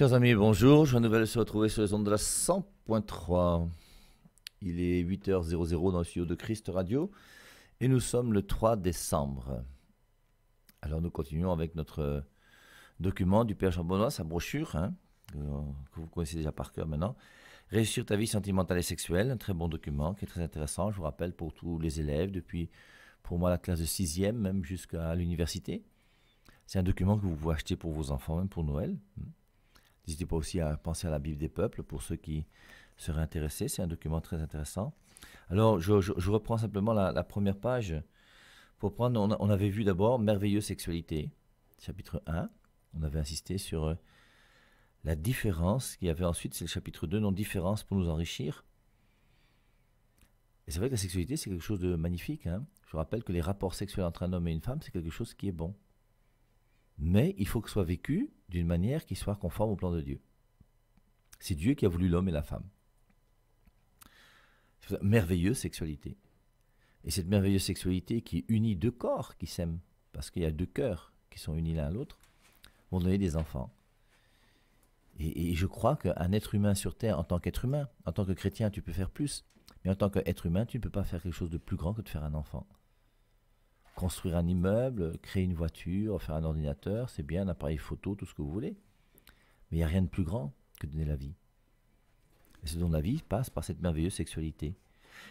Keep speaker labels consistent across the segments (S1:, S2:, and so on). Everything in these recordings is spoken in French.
S1: Chers amis, bonjour. Je vais nouvelle se retrouver sur les ondes de la 100.3. Il est 8h00 dans le studio de Christ Radio et nous sommes le 3 décembre. Alors nous continuons avec notre document du Père Jean Benoît, sa brochure, hein, que vous connaissez déjà par cœur maintenant. Réussir ta vie sentimentale et sexuelle, un très bon document qui est très intéressant, je vous rappelle, pour tous les élèves, depuis pour moi la classe de 6e, même jusqu'à l'université. C'est un document que vous pouvez acheter pour vos enfants, même pour Noël. N'hésitez pas aussi à penser à la Bible des peuples pour ceux qui seraient intéressés. C'est un document très intéressant. Alors, je, reprends simplement la, première page. Pour prendre, on, avait vu d'abord Merveilleuse sexualité, chapitre 1. On avait insisté sur euh, la différence qu'il y avait ensuite. C'est le chapitre 2, non-différence pour nous enrichir. Et c'est vrai que la sexualité, c'est quelque chose de magnifique. Hein. Je rappelle que les rapports sexuels entre un homme et une femme, c'est quelque chose qui est bon mais il faut que ce soit vécu d'une manière qui soit conforme au plan de Dieu. C'est Dieu qui a voulu l'homme et la femme. Merveilleuse sexualité. Et cette merveilleuse sexualité qui unit deux corps qui s'aiment, parce qu'il y a deux cœurs qui sont unis l'un à l'autre, vont donner des enfants. Et, et je crois qu'un être humain sur Terre, en tant qu'être humain, en tant que chrétien, tu peux faire plus, mais en tant qu'être humain, tu ne peux pas faire quelque chose de plus grand que de faire un enfant construire un immeuble, créer une voiture, faire un ordinateur, c'est bien, un appareil photo, tout ce que vous voulez. Mais il n'y a rien de plus grand que donner la vie. Et ce dont la vie passe par cette merveilleuse sexualité.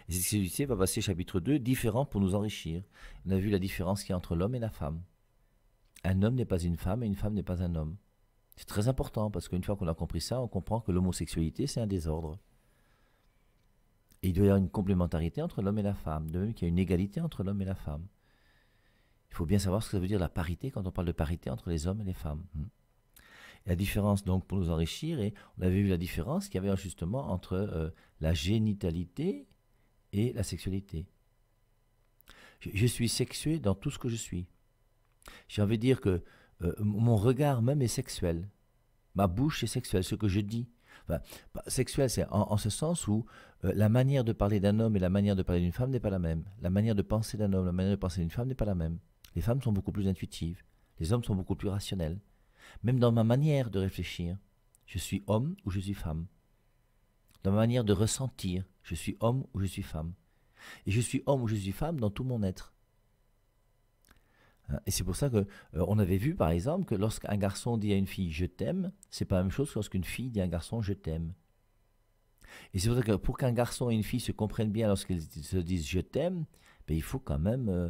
S1: Et cette sexualité va passer chapitre 2, différent pour nous enrichir. On a vu la différence qu'il y a entre l'homme et la femme. Un homme n'est pas une femme et une femme n'est pas un homme. C'est très important parce qu'une fois qu'on a compris ça, on comprend que l'homosexualité, c'est un désordre. Et il doit y avoir une complémentarité entre l'homme et la femme, de même qu'il y a une égalité entre l'homme et la femme. Il faut bien savoir ce que ça veut dire la parité quand on parle de parité entre les hommes et les femmes. Hmm. La différence, donc, pour nous enrichir, et on avait vu la différence qu'il y avait justement entre euh, la génitalité et la sexualité. Je, suis sexué dans tout ce que je suis. J'ai envie de dire que euh, mon regard même est sexuel. Ma bouche est sexuelle, ce que je dis. Bah, sexuel, c'est en, ce sens où euh, la manière de parler d'un homme et la manière de parler d'une femme n'est pas la même. La manière de penser d'un homme, la manière de penser d'une femme n'est pas la même. Les femmes sont beaucoup plus intuitives, les hommes sont beaucoup plus rationnels. Même dans ma manière de réfléchir, je suis homme ou je suis femme. Dans ma manière de ressentir, je suis homme ou je suis femme. Et je suis homme ou je suis femme dans tout mon être. Hein, et c'est pour ça que euh, on avait vu par exemple que lorsqu'un garçon dit à une fille je t'aime, c'est pas la même chose que lorsqu'une fille dit à un garçon je t'aime. Et c'est pour ça que pour qu'un garçon et une fille se comprennent bien lorsqu'ils se disent je t'aime, ben, il faut quand même euh,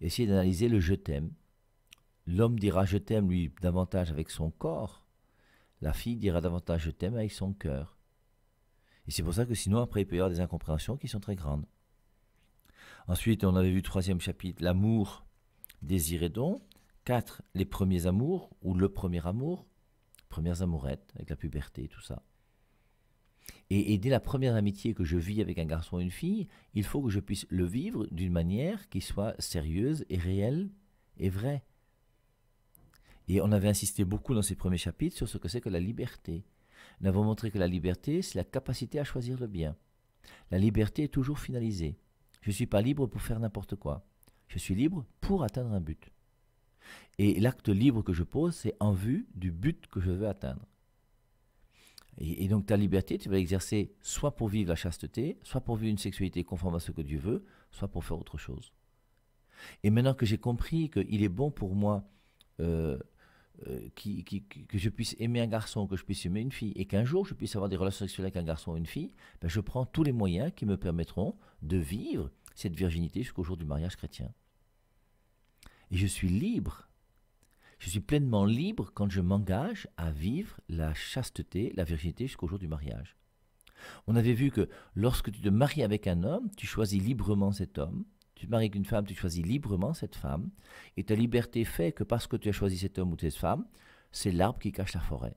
S1: Essayez d'analyser le je t'aime. L'homme dira je t'aime lui davantage avec son corps, la fille dira davantage je t'aime avec son cœur. Et c'est pour ça que sinon après il peut y avoir des incompréhensions qui sont très grandes. Ensuite on avait vu le troisième chapitre, l'amour désiré donc. Quatre, Les premiers amours ou le premier amour, premières amourettes avec la puberté et tout ça. Et, dès la première amitié que je vis avec un garçon ou une fille, il faut que je puisse le vivre d'une manière qui soit sérieuse et réelle et vraie. Et on avait insisté beaucoup dans ces premiers chapitres sur ce que c'est que la liberté. Nous avons montré que la liberté, c'est la capacité à choisir le bien. La liberté est toujours finalisée. Je ne suis pas libre pour faire n'importe quoi. Je suis libre pour atteindre un but. Et l'acte libre que je pose, c'est en vue du but que je veux atteindre. Et, donc ta liberté, tu vas l'exercer soit pour vivre la chasteté, soit pour vivre une sexualité conforme à ce que Dieu veut, soit pour faire autre chose. Et maintenant que j'ai compris qu'il est bon pour moi euh, euh, que je puisse aimer un garçon, que je puisse aimer une fille, et qu'un jour je puisse avoir des relations sexuelles avec un garçon ou une fille, ben je prends tous les moyens qui me permettront de vivre cette virginité jusqu'au jour du mariage chrétien. Et je suis libre je suis pleinement libre quand je m'engage à vivre la chasteté, la virginité jusqu'au jour du mariage. On avait vu que lorsque tu te maries avec un homme, tu choisis librement cet homme. Tu te maries avec une femme, tu choisis librement cette femme. Et ta liberté fait que parce que tu as choisi cet homme ou cette femme, c'est l'arbre qui cache la forêt.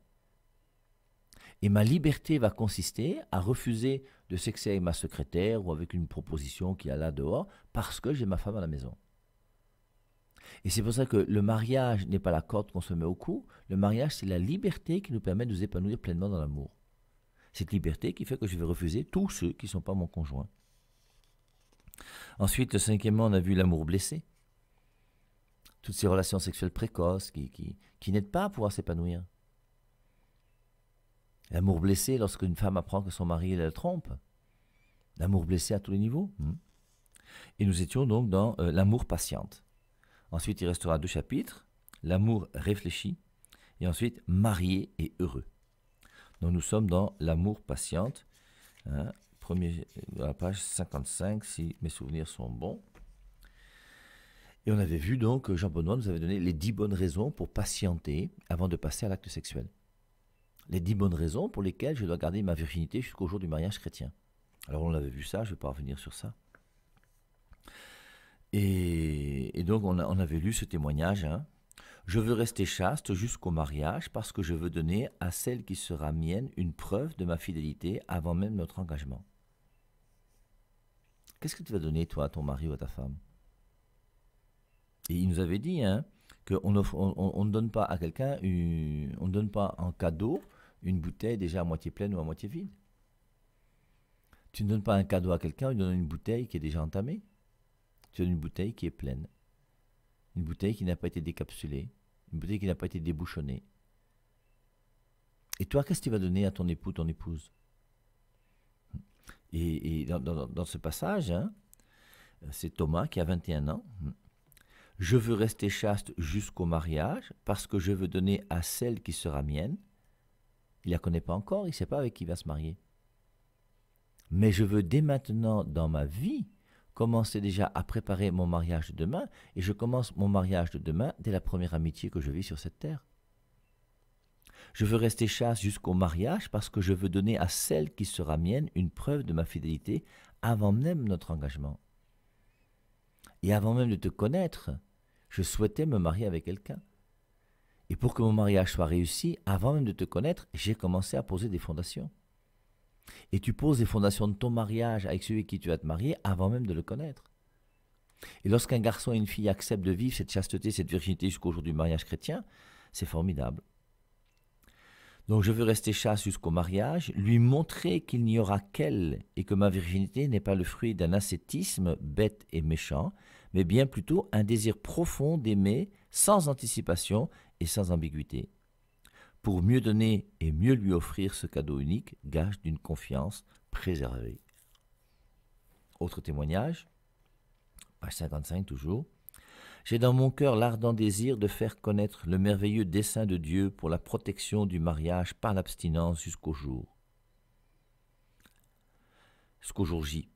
S1: Et ma liberté va consister à refuser de sexer avec ma secrétaire ou avec une proposition qui a là dehors parce que j'ai ma femme à la maison. Et c'est pour ça que le mariage n'est pas la corde qu'on se met au cou, le mariage c'est la liberté qui nous permet de nous épanouir pleinement dans l'amour. Cette liberté qui fait que je vais refuser tous ceux qui ne sont pas mon conjoint. Ensuite, cinquièmement, on a vu l'amour blessé. Toutes ces relations sexuelles précoces qui, n'aident pas à pouvoir s'épanouir. L'amour blessé lorsqu'une femme apprend que son mari la trompe. L'amour blessé à tous les niveaux. Hmm. Et nous étions donc dans euh, l'amour patiente. Ensuite, il restera deux chapitres, l'amour réfléchi, et ensuite marié et heureux. Donc nous sommes dans l'amour patiente, hein, premier, euh, la page 55, si mes souvenirs sont bons. Et on avait vu donc que Jean Benoît nous avait donné les dix bonnes raisons pour patienter avant de passer à l'acte sexuel. Les dix bonnes raisons pour lesquelles je dois garder ma virginité jusqu'au jour du mariage chrétien. Alors on l'avait vu ça, je ne vais pas revenir sur ça. Et, donc, on, avait lu ce témoignage. Hein. Je veux rester chaste jusqu'au mariage parce que je veux donner à celle qui sera mienne une preuve de ma fidélité avant même notre engagement. Qu'est-ce que tu vas donner, toi, à ton mari ou à ta femme Et il nous avait dit hein, qu'on ne donne pas à quelqu'un, on ne donne pas en cadeau une bouteille déjà à moitié pleine ou à moitié vide. Tu ne donnes pas un cadeau à quelqu'un, tu donnes une bouteille qui est déjà entamée. Tu as une bouteille qui est pleine, une bouteille qui n'a pas été décapsulée, une bouteille qui n'a pas été débouchonnée. Et toi, qu'est-ce que tu vas donner à ton époux, ton épouse Et, dans, ce passage, hein, c'est Thomas qui a 21 ans. Je veux rester chaste jusqu'au mariage parce que je veux donner à celle qui sera mienne. Il ne la connaît pas encore, il ne sait pas avec qui il va se marier. Mais je veux dès maintenant dans ma vie commencer déjà à préparer mon mariage de demain, et je commence mon mariage de demain dès la première amitié que je vis sur cette terre. Je veux rester chasse jusqu'au mariage parce que je veux donner à celle qui sera mienne une preuve de ma fidélité avant même notre engagement. Et avant même de te connaître, je souhaitais me marier avec quelqu'un. Et pour que mon mariage soit réussi, avant même de te connaître, j'ai commencé à poser des fondations. Et tu poses les fondations de ton mariage avec celui avec qui tu vas te marier avant même de le connaître. Et lorsqu'un garçon et une fille acceptent de vivre cette chasteté, cette virginité jusqu'au jour du mariage chrétien, c'est formidable. Donc je veux rester chaste jusqu'au mariage, lui montrer qu'il n'y aura qu'elle et que ma virginité n'est pas le fruit d'un ascétisme bête et méchant, mais bien plutôt un désir profond d'aimer sans anticipation et sans ambiguïté pour mieux donner et mieux lui offrir ce cadeau unique, gage d'une confiance préservée. Autre témoignage, page 55 toujours. J'ai dans mon cœur l'ardent désir de faire connaître le merveilleux dessein de Dieu pour la protection du mariage par l'abstinence jusqu'au jour. Jusqu'au jour J.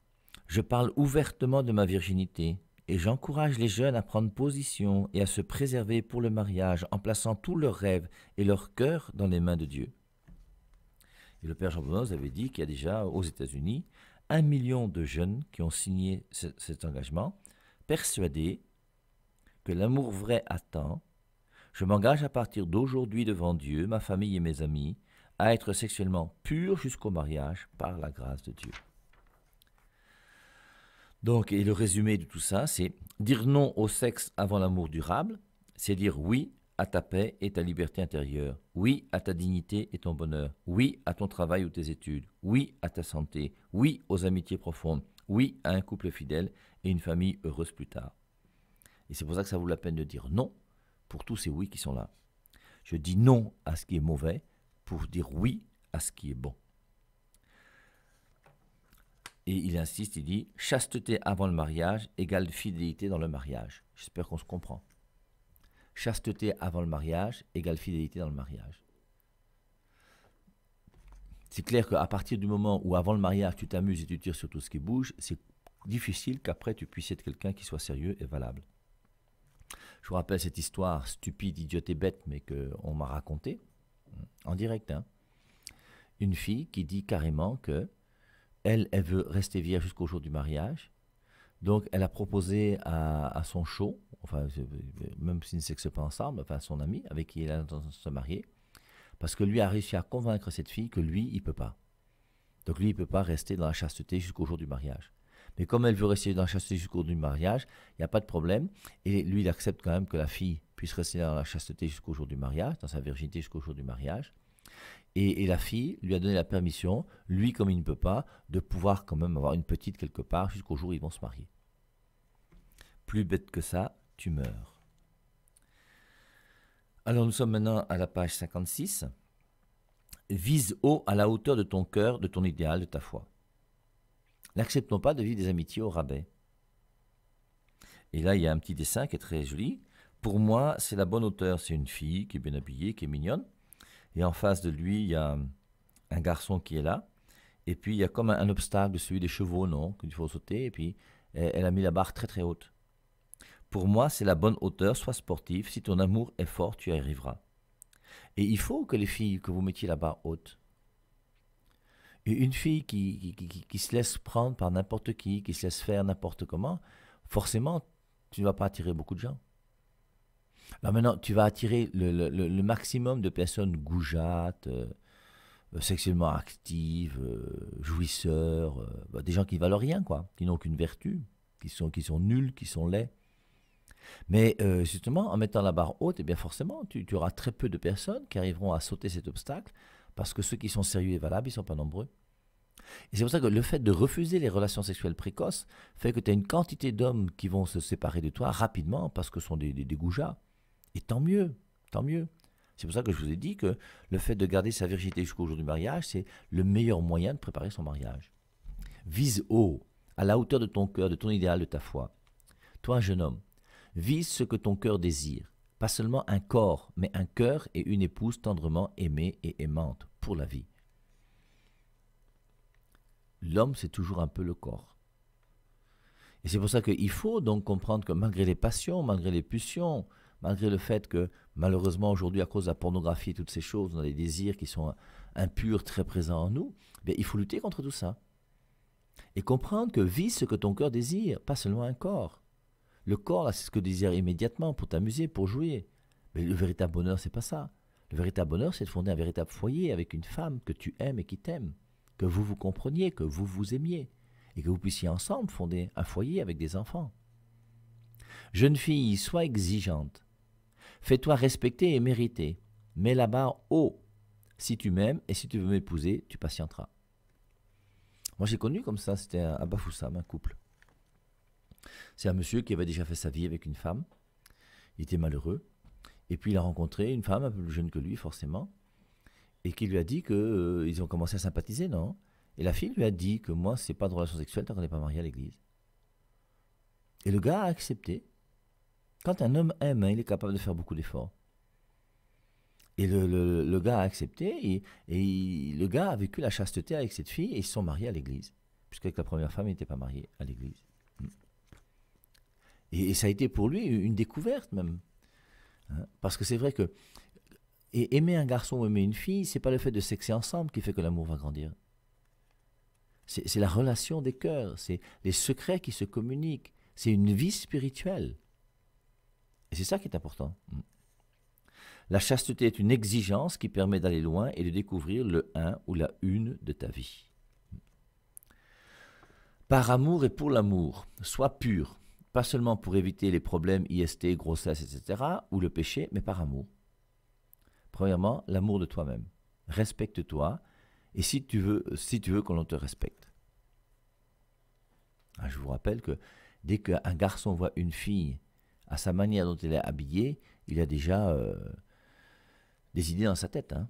S1: Je parle ouvertement de ma virginité, et j'encourage les jeunes à prendre position et à se préserver pour le mariage en plaçant tous leurs rêves et leur cœur dans les mains de Dieu. Et le père Jean nous avait dit qu'il y a déjà aux États-Unis un million de jeunes qui ont signé cet engagement, persuadés que l'amour vrai attend. Je m'engage à partir d'aujourd'hui devant Dieu, ma famille et mes amis, à être sexuellement pur jusqu'au mariage par la grâce de Dieu. Donc, et le résumé de tout ça, c'est dire non au sexe avant l'amour durable, c'est dire oui à ta paix et ta liberté intérieure, oui à ta dignité et ton bonheur, oui à ton travail ou tes études, oui à ta santé, oui aux amitiés profondes, oui à un couple fidèle et une famille heureuse plus tard. Et c'est pour ça que ça vaut la peine de dire non pour tous ces oui qui sont là. Je dis non à ce qui est mauvais pour dire oui à ce qui est bon. Et il insiste, il dit chasteté avant le mariage égale fidélité dans le mariage. J'espère qu'on se comprend. Chasteté avant le mariage égale fidélité dans le mariage. C'est clair qu'à partir du moment où avant le mariage tu t'amuses et tu tires sur tout ce qui bouge, c'est difficile qu'après tu puisses être quelqu'un qui soit sérieux et valable. Je vous rappelle cette histoire stupide, idiote et bête, mais qu'on m'a racontée en direct. Hein. Une fille qui dit carrément que elle, elle veut rester vierge jusqu'au jour du mariage. Donc, elle a proposé à, son show, enfin, même s'ils ne sexent pas ensemble, enfin, à son ami avec qui elle a l'intention de se marier, parce que lui a réussi à convaincre cette fille que lui, il peut pas. Donc, lui, il peut pas rester dans la chasteté jusqu'au jour du mariage. Mais comme elle veut rester dans la chasteté jusqu'au jour du mariage, il n'y a pas de problème. Et lui, il accepte quand même que la fille puisse rester dans la chasteté jusqu'au jour du mariage, dans sa virginité jusqu'au jour du mariage. Et, la fille lui a donné la permission, lui comme il ne peut pas, de pouvoir quand même avoir une petite quelque part jusqu'au jour où ils vont se marier. Plus bête que ça, tu meurs. Alors nous sommes maintenant à la page 56. Vise haut à la hauteur de ton cœur, de ton idéal, de ta foi. N'acceptons pas de vivre des amitiés au rabais. Et là, il y a un petit dessin qui est très joli. Pour moi, c'est la bonne hauteur. C'est une fille qui est bien habillée, qui est mignonne. Et en face de lui, il y a un garçon qui est là. Et puis, il y a comme un, obstacle, celui des chevaux, non Qu'il faut sauter. Et puis, elle, a mis la barre très très haute. Pour moi, c'est la bonne hauteur, sois sportif. Si ton amour est fort, tu y arriveras. Et il faut que les filles, que vous mettiez la barre haute. Et une fille qui, qui se laisse prendre par n'importe qui, qui se laisse faire n'importe comment, forcément, tu ne vas pas attirer beaucoup de gens. Alors bah, maintenant, tu vas attirer le, maximum de personnes goujates, euh, euh, sexuellement actives, euh, jouisseurs, bah, des gens qui ne valent rien, quoi, qui n'ont qu'une vertu, qui sont, nuls, qui sont laids. Mais justement, en mettant la barre haute, eh bien forcément, tu, auras très peu de personnes qui arriveront à sauter cet obstacle, parce que ceux qui sont sérieux et valables, ils ne sont pas nombreux. Et c'est pour ça que le fait de refuser les relations sexuelles précoces fait que tu as une quantité d'hommes qui vont se séparer de toi rapidement parce que ce sont des, des, et tant mieux, tant mieux. C'est pour ça que je vous ai dit que le fait de garder sa virginité jusqu'au jour du mariage, c'est le meilleur moyen de préparer son mariage. Vise haut, à la hauteur de ton cœur, de ton idéal, de ta foi. Toi, jeune homme, vise ce que ton cœur désire. Pas seulement un corps, mais un cœur et une épouse tendrement aimée et aimante pour la vie. L'homme, c'est toujours un peu le corps. Et c'est pour ça qu'il faut donc comprendre que malgré les passions, malgré les pulsions, malgré le fait que malheureusement aujourd'hui à cause de la pornographie et toutes ces choses, on a des désirs qui sont impurs, très présents en nous, il faut lutter contre tout ça. Et comprendre que vis ce que ton cœur désire, pas seulement un corps. Le corps, là, c'est ce que désire immédiatement pour t'amuser, pour jouer. Mais le véritable bonheur, c'est pas ça. Le véritable bonheur, c'est de fonder un véritable foyer avec une femme que tu aimes et qui t'aime, que vous vous compreniez, que vous vous aimiez, et que vous puissiez ensemble fonder un foyer avec des enfants. Jeune fille, sois exigeante. Fais-toi respecter et mériter. Mets la barre haut. Si tu m'aimes et si tu veux m'épouser, tu patienteras. Moi, j'ai connu comme ça, c'était à Bafoussam, un couple. C'est un monsieur qui avait déjà fait sa vie avec une femme. Il était malheureux. Et puis, il a rencontré une femme un peu plus jeune que lui, forcément, et qui lui a dit qu'ils euh, ont commencé à sympathiser, non Et la fille lui a dit que moi, c'est pas de relation sexuelle tant qu'on n'est pas marié à l'église. Et le gars a accepté. Quand un homme aime, hein, il est capable de faire beaucoup d'efforts. Et le, gars a accepté, et, le gars a vécu la chasteté avec cette fille, et ils sont mariés à l'église. Puisqu'avec la première femme, il n'était pas marié à l'église. Mm. Et, ça a été pour lui une découverte même. Hein, parce que c'est vrai que aimer un garçon ou aimer une fille, ce n'est pas le fait de sexer ensemble qui fait que l'amour va grandir. C'est la relation des cœurs, c'est les secrets qui se communiquent, c'est une vie spirituelle. Et c'est ça qui est important. Mm. La chasteté est une exigence qui permet d'aller loin et de découvrir le un ou la une de ta vie. Mm. Par amour et pour l'amour, sois pur, pas seulement pour éviter les problèmes IST, grossesse, etc., ou le péché, mais par amour. Premièrement, l'amour de toi-même. Respecte-toi, et si tu veux, si tu veux que l'on te respecte. Ah, je vous rappelle que dès qu'un garçon voit une fille à sa manière dont elle est habillée, il a déjà euh, des idées dans sa tête. Hein.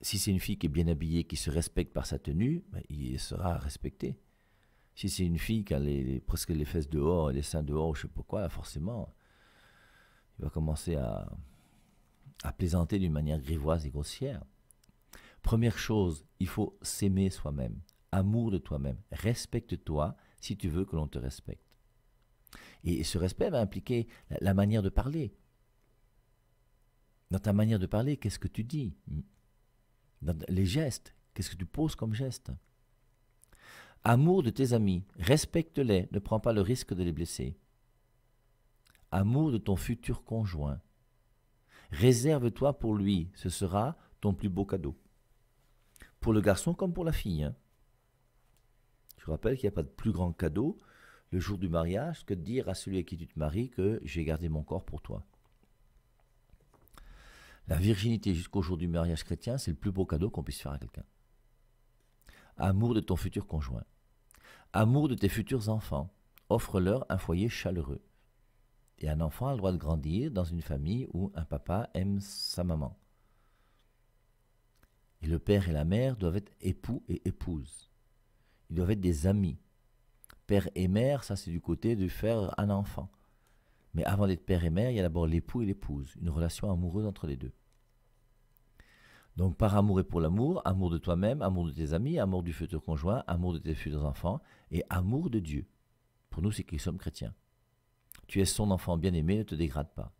S1: Si c'est une fille qui est bien habillée, qui se respecte par sa tenue, ben, il sera respecté. Si c'est une fille qui a presque les fesses dehors, les seins dehors, je ne sais pas quoi, forcément, il va commencer à, à plaisanter d'une manière grivoise et grossière. Première chose, il faut s'aimer soi-même, amour de toi-même, respecte-toi si tu veux que l'on te respecte. Et, ce respect va impliquer la, manière de parler. Dans ta manière de parler, qu'est-ce que tu dis Dans les gestes, qu'est-ce que tu poses comme geste Amour de tes amis, respecte-les, ne prends pas le risque de les blesser. Amour de ton futur conjoint, réserve-toi pour lui, ce sera ton plus beau cadeau. Pour le garçon comme pour la fille. Hein. Je rappelle qu'il n'y a pas de plus grand cadeau le jour du mariage que dire à celui à qui tu te maries que j'ai gardé mon corps pour toi. La virginité jusqu'au jour du mariage chrétien, c'est le plus beau cadeau qu'on puisse faire à quelqu'un. Amour de ton futur conjoint. Amour de tes futurs enfants. Offre-leur un foyer chaleureux. Et un enfant a le droit de grandir dans une famille où un papa aime sa maman. Et le père et la mère doivent être époux et épouses. Ils doivent être des amis. Père et mère, ça c'est du côté de faire un enfant. Mais avant d'être père et mère, il y a d'abord l'époux et l'épouse, une relation amoureuse entre les deux. Donc par amour et pour l'amour, amour de toi-même, amour de tes amis, amour du futur conjoint, amour de tes futurs enfants et amour de Dieu. Pour nous, c'est qu'ils sommes chrétiens. Tu es son enfant bien-aimé, ne te dégrade pas.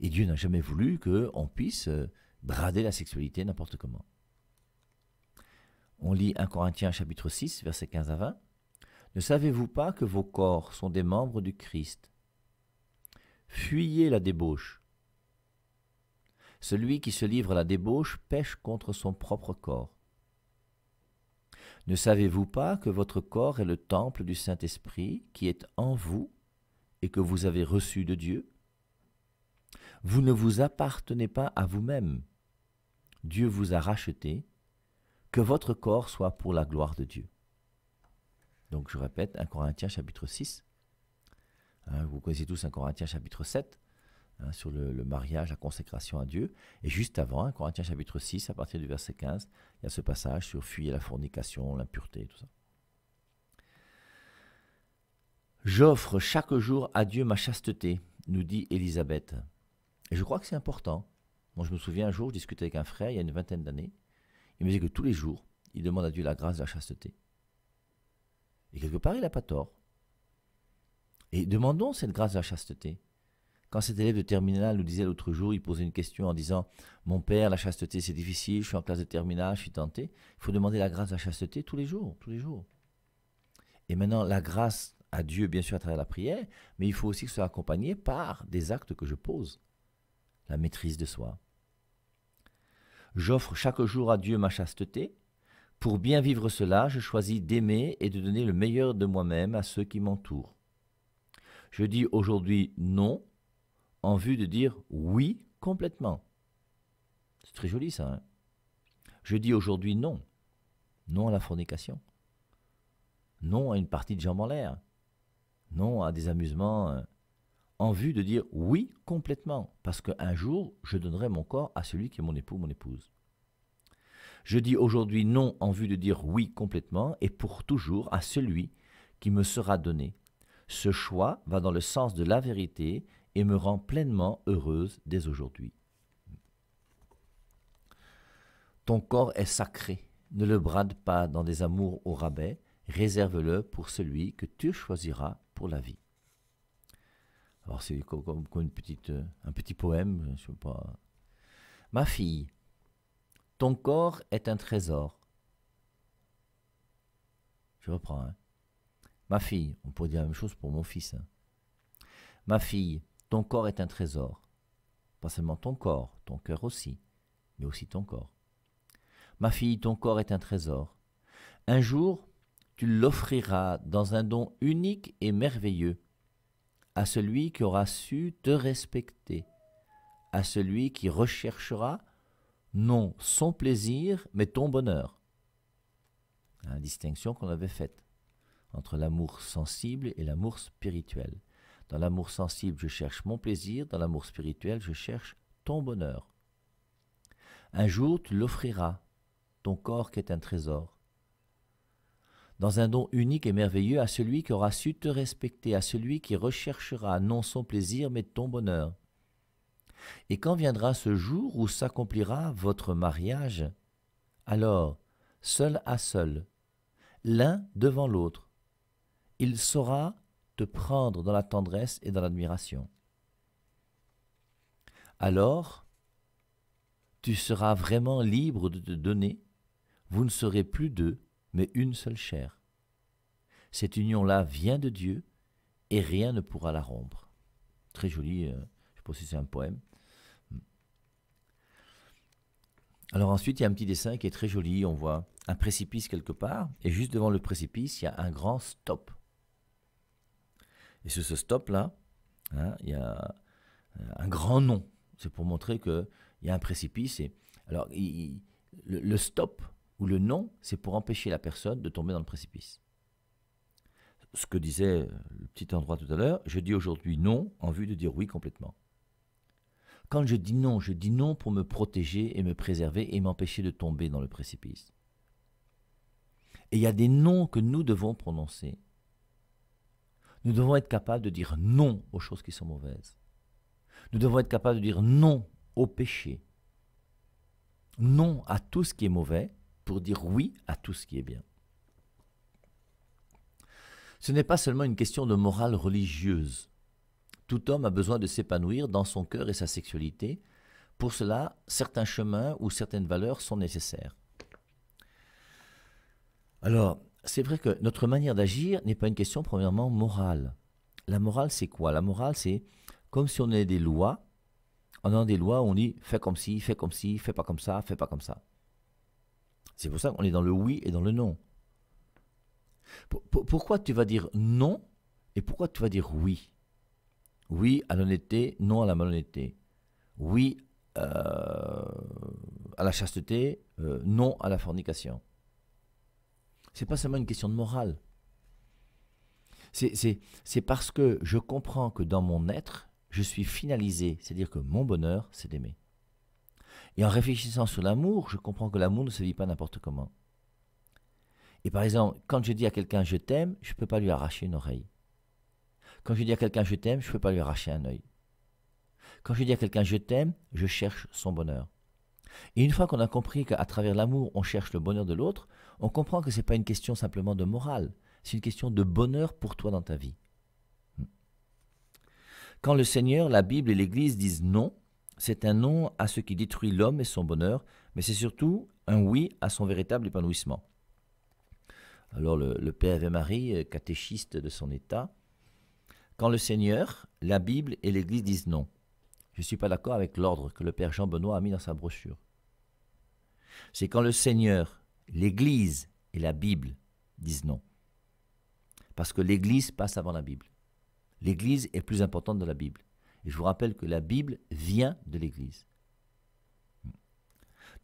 S1: Et Dieu n'a jamais voulu qu'on puisse euh, brader la sexualité n'importe comment. On lit 1 Corinthiens chapitre 6, versets 15 à 20. Ne savez-vous pas que vos corps sont des membres du Christ Fuyez la débauche. Celui qui se livre à la débauche pêche contre son propre corps. Ne savez-vous pas que votre corps est le temple du Saint-Esprit qui est en vous et que vous avez reçu de Dieu Vous ne vous appartenez pas à vous-même. Dieu vous a racheté. Que votre corps soit pour la gloire de Dieu. Donc je répète, 1 Corinthiens chapitre 6. Hein, vous connaissez tous 1 Corinthiens chapitre 7 hein, sur le, mariage, la consécration à Dieu. Et juste avant, 1 Corinthiens chapitre 6, à partir du verset 15, il y a ce passage sur fuir la fornication, l'impureté, et tout ça. J'offre chaque jour à Dieu ma chasteté, nous dit Élisabeth. Et je crois que c'est important. Moi, je me souviens un jour, je discutais avec un frère il y a une vingtaine d'années. Il me disait que tous les jours, il demande à Dieu la grâce de la chasteté. Et quelque part, il n'a pas tort. Et demandons cette grâce de la chasteté. Quand cet élève de Terminal nous disait l'autre jour, il posait une question en disant Mon père, la chasteté, c'est difficile, je suis en classe de Terminal, je suis tenté. Il faut demander la grâce de la chasteté tous les jours, tous les jours. Et maintenant, la grâce à Dieu, bien sûr, à travers la prière, mais il faut aussi que ce soit accompagné par des actes que je pose. La maîtrise de soi. J'offre chaque jour à Dieu ma chasteté, pour bien vivre cela, je choisis d'aimer et de donner le meilleur de moi-même à ceux qui m'entourent. Je dis aujourd'hui non en vue de dire oui complètement. C'est très joli ça. Hein. je dis aujourd'hui non. Non à la fornication. Non à une partie de jambes en l'air. Non à des amusements. Euh, en vue de dire oui complètement. Parce qu'un jour, je donnerai mon corps à celui qui est mon époux, mon épouse. Je dis aujourd'hui non en vue de dire oui complètement et pour toujours à celui qui me sera donné. Ce choix va dans le sens de la vérité et me rend pleinement heureuse dès aujourd'hui. Ton corps est sacré, ne le brade pas dans des amours au rabais, réserve-le pour celui que tu choisiras pour la vie. Alors c'est comme, une petite, euh, un petit poème, je sais pas. Ma fille, ton corps est un trésor. Je reprends. Hein. Ma fille, on pourrait dire la même chose pour mon fils. Hein. Ma fille, ton corps est un trésor. Pas seulement ton corps, ton cœur aussi, mais aussi ton corps. Ma fille, ton corps est un trésor. Un jour, tu l'offriras dans un don unique et merveilleux à celui qui aura su te respecter, à celui qui recherchera non son plaisir, mais ton bonheur. La distinction qu'on avait faite entre l'amour sensible et l'amour spirituel. Dans l'amour sensible, je cherche mon plaisir, dans l'amour spirituel, je cherche ton bonheur. Un jour, tu l'offriras, ton corps qui est un trésor, dans un don unique et merveilleux à celui qui aura su te respecter, à celui qui recherchera non son plaisir, mais ton bonheur. Et quand viendra ce jour où s'accomplira votre mariage, alors, seul à seul, l'un devant l'autre, il saura te prendre dans la tendresse et dans l'admiration. Alors, tu seras vraiment libre de te donner, vous ne serez plus deux, mais une seule chair. Cette union-là vient de Dieu et rien ne pourra la rompre. Très joli, euh, je ne sais pas si c'est un poème. Alors ensuite, il y a un petit dessin qui est très joli. On voit un précipice quelque part, et juste devant le précipice, il y a un grand stop. Et sur ce stop-là, hein, il y a euh, un grand nom. C'est pour montrer qu'il y a un précipice. Et... Alors, le, le stop ou le nom, c'est pour empêcher la personne de tomber dans le précipice. Ce que disait le petit endroit tout à l'heure, je dis aujourd'hui non en vue de dire oui complètement. Quand je dis non, je dis non pour me protéger et me préserver et m'empêcher de tomber dans le précipice. Et il y a des noms que nous devons prononcer. Nous devons être capables de dire non aux choses qui sont mauvaises. Nous devons être capables de dire non au péché. Non à tout ce qui est mauvais pour dire oui à tout ce qui est bien. Ce n'est pas seulement une question de morale religieuse. Tout homme a besoin de s'épanouir dans son cœur et sa sexualité. Pour cela, certains chemins ou certaines valeurs sont nécessaires. Alors, c'est vrai que notre manière d'agir n'est pas une question premièrement morale. La morale, c'est quoi La morale, c'est comme si on avait des lois. En ayant des lois, on dit fais comme ci, fais comme ci, fais pas comme ça, fais pas comme ça. C'est pour ça qu'on est dans le oui et dans le non. pourquoi tu vas dire non et pourquoi tu vas dire oui oui à l'honnêteté, non à la malhonnêteté. Oui euh, à la chasteté, euh, non à la fornication. C'est pas seulement une question de morale. C'est parce que je comprends que dans mon être, je suis finalisé, c'est-à-dire que mon bonheur, c'est d'aimer. Et en réfléchissant sur l'amour, je comprends que l'amour ne se vit pas n'importe comment. Et par exemple, quand je dis à quelqu'un je t'aime, je ne peux pas lui arracher une oreille. Quand je dis à quelqu'un je t'aime, je ne peux pas lui arracher un œil. Quand je dis à quelqu'un je t'aime, je cherche son bonheur. Et une fois qu'on a compris qu'à travers l'amour, on cherche le bonheur de l'autre, on comprend que ce n'est pas une question simplement de morale, c'est une question de bonheur pour toi dans ta vie. Quand le Seigneur, la Bible et l'Église disent non, c'est un non à ce qui détruit l'homme et son bonheur, mais c'est surtout un oui à son véritable épanouissement. Alors le, Père et Marie, euh, catéchiste de son état, quand le Seigneur, la Bible et l'Église disent non. Je ne suis pas d'accord avec l'ordre que le Père Jean Benoît a mis dans sa brochure. C'est quand le Seigneur, l'Église et la Bible disent non. Parce que l'Église passe avant la Bible. L'Église est plus importante de la Bible. Et je vous rappelle que la Bible vient de l'Église.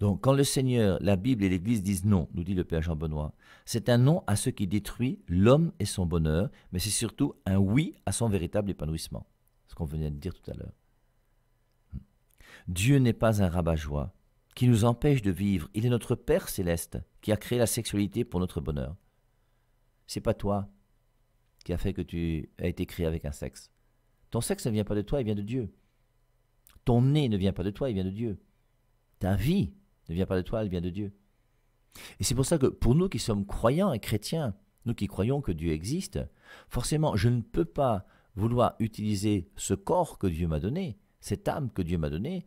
S1: Donc quand le Seigneur, la Bible et l'Église disent non, nous dit le Père Jean-Benoît, c'est un non à ce qui détruit l'homme et son bonheur, mais c'est surtout un oui à son véritable épanouissement, ce qu'on venait de dire tout à l'heure. Dieu n'est pas un rabat-joie qui nous empêche de vivre. Il est notre Père céleste qui a créé la sexualité pour notre bonheur. C'est pas toi qui a fait que tu as été créé avec un sexe. Ton sexe ne vient pas de toi, il vient de Dieu. Ton nez ne vient pas de toi, il vient de Dieu. Ta vie ne vient pas de toi, elle vient de Dieu. Et c'est pour ça que pour nous qui sommes croyants et chrétiens, nous qui croyons que Dieu existe, forcément, je ne peux pas vouloir utiliser ce corps que Dieu m'a donné, cette âme que Dieu m'a donnée,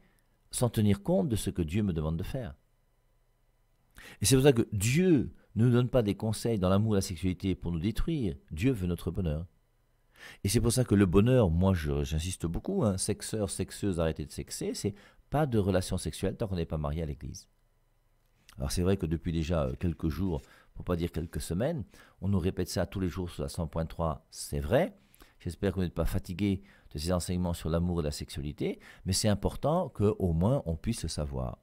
S1: sans tenir compte de ce que Dieu me demande de faire. Et c'est pour ça que Dieu ne nous donne pas des conseils dans l'amour et la sexualité pour nous détruire. Dieu veut notre bonheur. Et c'est pour ça que le bonheur, moi j'insiste beaucoup, hein, sexeur, sexeuse, arrêtez de sexer, c'est pas de relation sexuelle tant qu'on n'est pas marié à l'église. Alors c'est vrai que depuis déjà euh, quelques jours, pour pas dire quelques semaines, on nous répète ça tous les jours sur la 100.3, c'est vrai. J'espère que vous n'êtes pas fatigué de ces enseignements sur l'amour et la sexualité, mais c'est important qu'au moins on puisse le savoir.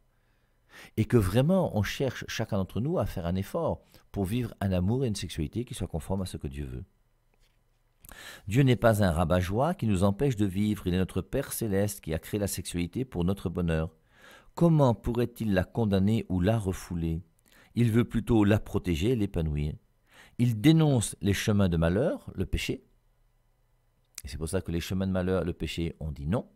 S1: Et que vraiment on cherche chacun d'entre nous à faire un effort pour vivre un amour et une sexualité qui soient conformes à ce que Dieu veut. Dieu n'est pas un rabat-joie qui nous empêche de vivre, il est notre Père céleste qui a créé la sexualité pour notre bonheur. Comment pourrait-il la condamner ou la refouler Il veut plutôt la protéger l'épanouir. Il dénonce les chemins de malheur, le péché. Et c'est pour ça que les chemins de malheur, le péché, on dit non.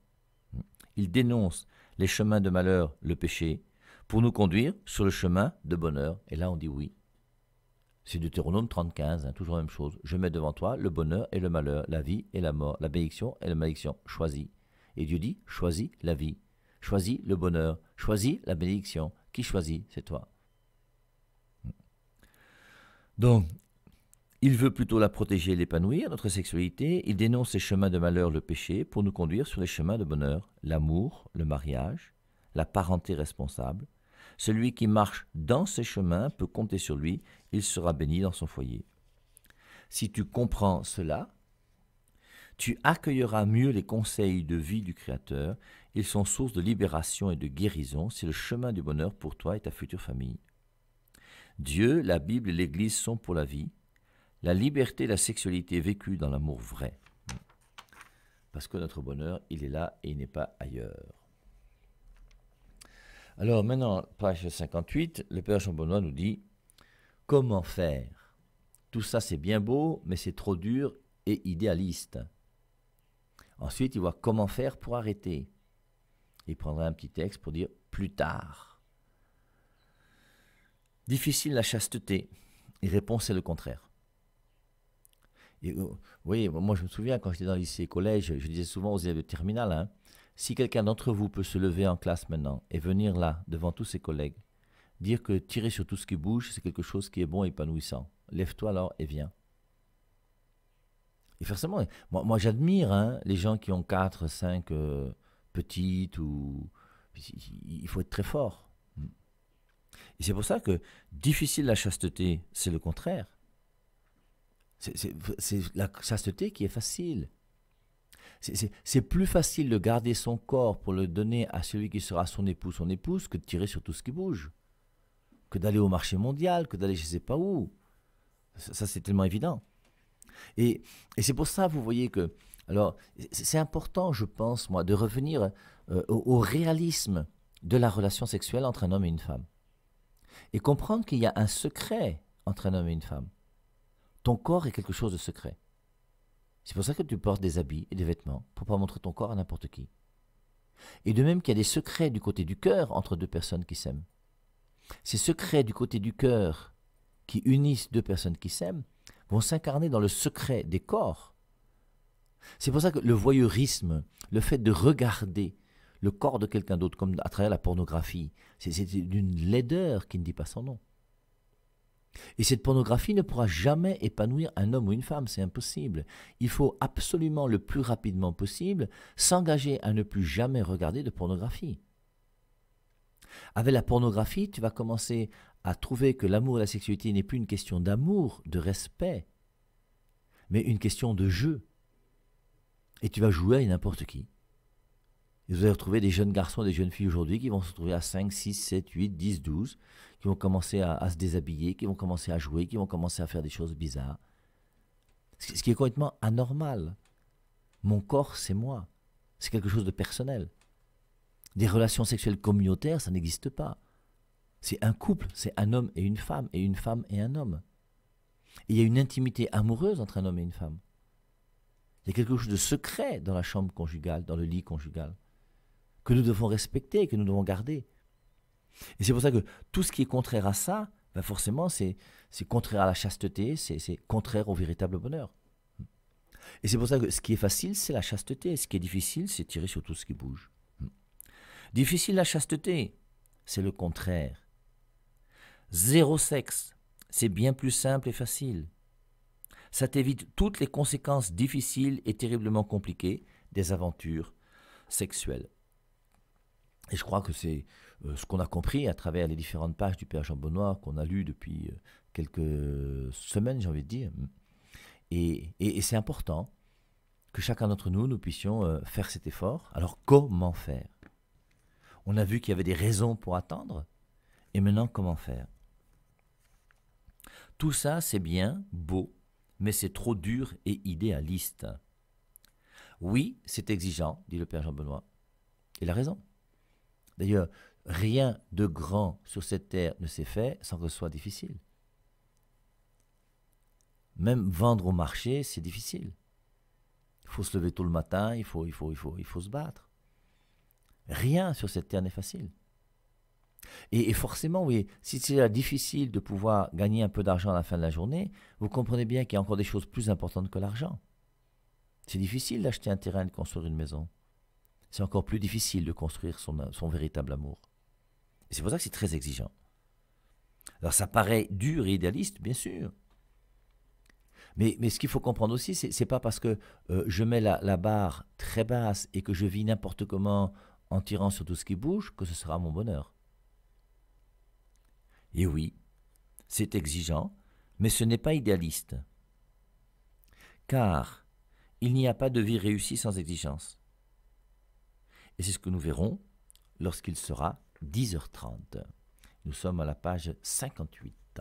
S1: Il dénonce les chemins de malheur, le péché, pour nous conduire sur le chemin de bonheur. Et là, on dit oui. C'est Deutéronome 35, hein, toujours la même chose. Je mets devant toi le bonheur et le malheur, la vie et la mort, la bénédiction et la malédiction. Choisis. Et Dieu dit, choisis la vie, choisis le bonheur, choisis la bénédiction. Qui choisit C'est toi. Donc, il veut plutôt la protéger et l'épanouir, notre sexualité. Il dénonce les chemins de malheur, le péché, pour nous conduire sur les chemins de bonheur, l'amour, le mariage, la parenté responsable, celui qui marche dans ses chemins peut compter sur lui, il sera béni dans son foyer. Si tu comprends cela, tu accueilleras mieux les conseils de vie du Créateur. Ils sont source de libération et de guérison. C'est le chemin du bonheur pour toi et ta future famille. Dieu, la Bible et l'Église sont pour la vie, la liberté et la sexualité vécue dans l'amour vrai. Parce que notre bonheur, il est là et il n'est pas ailleurs. Alors maintenant, page 58, le Père Jean-Benoît nous dit Comment faire Tout ça c'est bien beau, mais c'est trop dur et idéaliste. Ensuite, il voit comment faire pour arrêter. Il prendra un petit texte pour dire plus tard. Difficile la chasteté. Et réponse c'est le contraire. Et, euh, vous voyez, moi je me souviens quand j'étais dans le lycée et collège, je disais souvent aux élèves de terminale, hein, si quelqu'un d'entre vous peut se lever en classe maintenant et venir là, devant tous ses collègues, dire que tirer sur tout ce qui bouge, c'est quelque chose qui est bon et épanouissant. Lève-toi alors et viens. Et forcément, moi, j'admire hein, les gens qui ont 4, 5 euh, petites, ou... il faut être très fort. Et c'est pour ça que difficile la chasteté, c'est le contraire. C'est la chasteté qui est facile. C'est plus facile de garder son corps pour le donner à celui qui sera son époux, son épouse, que de tirer sur tout ce qui bouge, que d'aller au marché mondial, que d'aller je ne sais pas où. Ça, c'est tellement évident. Et, c'est pour ça, vous voyez que... Alors, c'est important, je pense, moi, de revenir euh, au réalisme de la relation sexuelle entre un homme et une femme. Et comprendre qu'il y a un secret entre un homme et une femme. Ton corps est quelque chose de secret. C'est pour ça que tu portes des habits et des vêtements, pour pas montrer ton corps à n'importe qui. Et de même qu'il y a des secrets du côté du cœur entre deux personnes qui s'aiment. Ces secrets du côté du cœur qui unissent deux personnes qui s'aiment vont s'incarner dans le secret des corps. C'est pour ça que le voyeurisme, le fait de regarder le corps de quelqu'un d'autre comme à travers la pornographie, c'est d'une laideur qui ne dit pas son nom. Et cette pornographie ne pourra jamais épanouir un homme ou une femme, c'est impossible. Il faut absolument le plus rapidement possible s'engager à ne plus jamais regarder de pornographie. Avec la pornographie, tu vas commencer à trouver que l'amour et la sexualité n'est plus une question d'amour, de respect, mais une question de jeu. Et tu vas jouer à n'importe qui. Et vous allez retrouver des jeunes garçons, des jeunes filles aujourd'hui qui vont se retrouver à 5, 6, 7, 8, 10, 12, qui vont commencer à, se déshabiller, qui vont commencer à jouer, qui vont commencer à faire des choses bizarres. Ce qui est complètement anormal. Mon corps, c'est moi. C'est quelque chose de personnel. Des relations sexuelles communautaires, ça n'existe pas. C'est un couple, c'est un homme et une femme, et une femme et un homme. il y a une intimité amoureuse entre un homme et une femme. Il y a quelque chose de secret dans la chambre conjugale, dans le lit conjugal que nous devons respecter que nous devons garder. Et c'est pour ça que tout ce qui est contraire à ça, ben forcément, c'est contraire à la chasteté, c'est contraire au véritable bonheur. Et c'est pour ça que ce qui est facile, c'est la chasteté. ce qui est difficile, c'est tirer sur tout ce qui bouge. Difficile la chasteté, c'est le contraire. Zéro sexe, c'est bien plus simple et facile. Ça t'évite toutes les conséquences difficiles et terriblement compliquées des aventures sexuelles. Et je crois que c'est euh, ce qu'on a compris à travers les différentes pages du Père Jean Benoît qu'on a lu depuis euh, quelques semaines, j'ai envie de dire. Et, c'est important que chacun d'entre nous, nous puissions euh, faire cet effort. Alors comment faire On a vu qu'il y avait des raisons pour attendre. Et maintenant, comment faire Tout ça, c'est bien, beau, mais c'est trop dur et idéaliste. Oui, c'est exigeant, dit le Père Jean Benoît. Il a raison. D'ailleurs, rien de grand sur cette terre ne s'est fait sans que ce soit difficile. Même vendre au marché, c'est difficile. Il faut se lever tout le matin, il faut, il faut, il faut, il faut se battre. Rien sur cette terre n'est facile. Et, et, forcément, oui, si c'est difficile de pouvoir gagner un peu d'argent à la fin de la journée, vous comprenez bien qu'il y a encore des choses plus importantes que l'argent. C'est difficile d'acheter un terrain et de construire une maison c'est encore plus difficile de construire son, véritable amour. Et c'est pour ça que c'est très exigeant. Alors ça paraît dur et idéaliste, bien sûr. Mais, ce qu'il faut comprendre aussi, c'est n'est pas parce que euh, je mets la, la, barre très basse et que je vis n'importe comment en tirant sur tout ce qui bouge que ce sera mon bonheur. Et oui, c'est exigeant, mais ce n'est pas idéaliste. Car il n'y a pas de vie réussie sans exigence. Et c'est ce que nous verrons lorsqu'il sera 10h30. Nous sommes à la page 58.